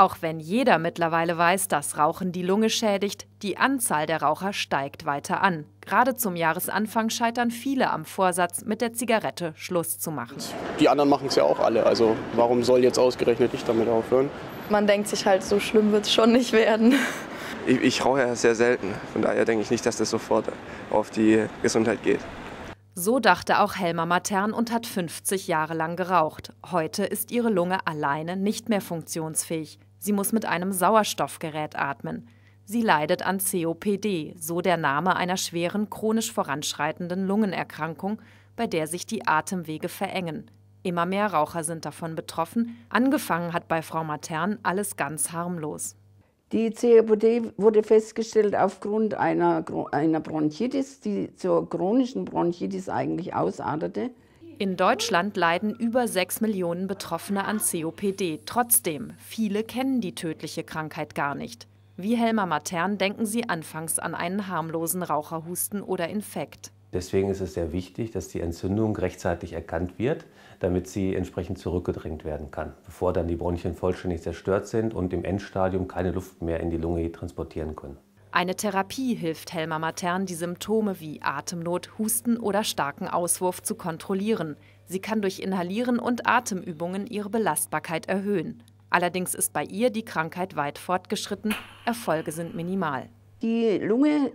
Auch wenn jeder mittlerweile weiß, dass Rauchen die Lunge schädigt, die Anzahl der Raucher steigt weiter an. Gerade zum Jahresanfang scheitern viele am Vorsatz, mit der Zigarette Schluss zu machen. Die anderen machen es ja auch alle. Also warum soll jetzt ausgerechnet ich damit aufhören? Man denkt sich halt, so schlimm wird es schon nicht werden. Ich, ich rauche ja sehr selten. Von daher denke ich nicht, dass das sofort auf die Gesundheit geht. So dachte auch Helma Matern und hat 50 Jahre lang geraucht. Heute ist ihre Lunge alleine nicht mehr funktionsfähig. Sie muss mit einem Sauerstoffgerät atmen. Sie leidet an COPD, so der Name einer schweren, chronisch voranschreitenden Lungenerkrankung, bei der sich die Atemwege verengen. Immer mehr Raucher sind davon betroffen. Angefangen hat bei Frau Matern alles ganz harmlos. Die COPD wurde festgestellt aufgrund einer, einer Bronchitis, die zur chronischen Bronchitis eigentlich ausartete. In Deutschland leiden über 6 Millionen Betroffene an COPD. Trotzdem, viele kennen die tödliche Krankheit gar nicht. Wie Helmer Matern denken sie anfangs an einen harmlosen Raucherhusten oder Infekt. Deswegen ist es sehr wichtig, dass die Entzündung rechtzeitig erkannt wird, damit sie entsprechend zurückgedrängt werden kann, bevor dann die Bronchien vollständig zerstört sind und im Endstadium keine Luft mehr in die Lunge transportieren können. Eine Therapie hilft Helma Matern, die Symptome wie Atemnot, Husten oder starken Auswurf zu kontrollieren. Sie kann durch Inhalieren und Atemübungen ihre Belastbarkeit erhöhen. Allerdings ist bei ihr die Krankheit weit fortgeschritten, Erfolge sind minimal. Die Lunge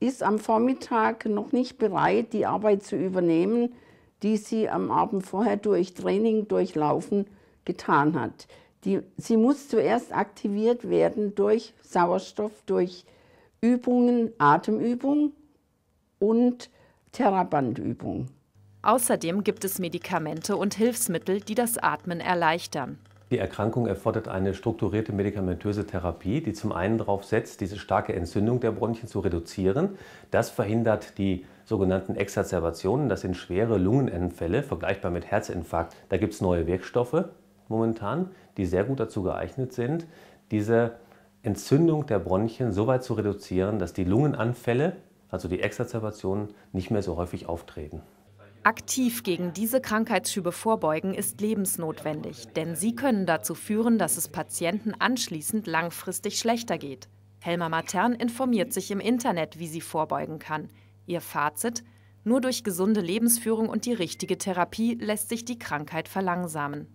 ist am Vormittag noch nicht bereit, die Arbeit zu übernehmen, die sie am Abend vorher durch Training, durch Laufen getan hat. Die, sie muss zuerst aktiviert werden durch Sauerstoff, durch Übungen, Atemübungen und Therabandübungen. Außerdem gibt es Medikamente und Hilfsmittel, die das Atmen erleichtern. Die Erkrankung erfordert eine strukturierte medikamentöse Therapie, die zum einen darauf setzt, diese starke Entzündung der Bronchien zu reduzieren. Das verhindert die sogenannten Exacerbationen, das sind schwere Lungenentfälle, vergleichbar mit Herzinfarkt. Da gibt es neue Wirkstoffe, momentan, die sehr gut dazu geeignet sind, diese Entzündung der Bronchien so weit zu reduzieren, dass die Lungenanfälle, also die Exazerbationen, nicht mehr so häufig auftreten. Aktiv gegen diese Krankheitsschübe vorbeugen ist lebensnotwendig, denn sie können dazu führen, dass es Patienten anschließend langfristig schlechter geht. Helma Matern informiert sich im Internet, wie sie vorbeugen kann. Ihr Fazit? Nur durch gesunde Lebensführung und die richtige Therapie lässt sich die Krankheit verlangsamen.